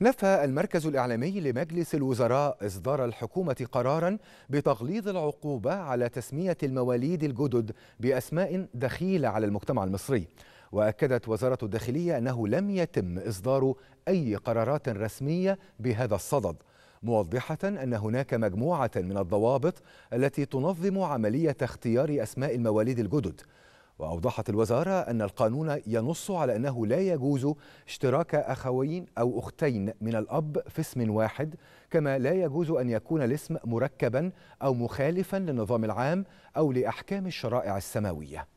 نفى المركز الإعلامي لمجلس الوزراء إصدار الحكومة قرارا بتغليظ العقوبة على تسمية المواليد الجدد بأسماء دخيلة على المجتمع المصري وأكدت وزارة الداخلية أنه لم يتم إصدار أي قرارات رسمية بهذا الصدد موضحة أن هناك مجموعة من الضوابط التي تنظم عملية اختيار أسماء المواليد الجدد وأوضحت الوزارة أن القانون ينص على أنه لا يجوز اشتراك أخوين أو أختين من الأب في اسم واحد كما لا يجوز أن يكون الاسم مركبا أو مخالفا للنظام العام أو لأحكام الشرائع السماوية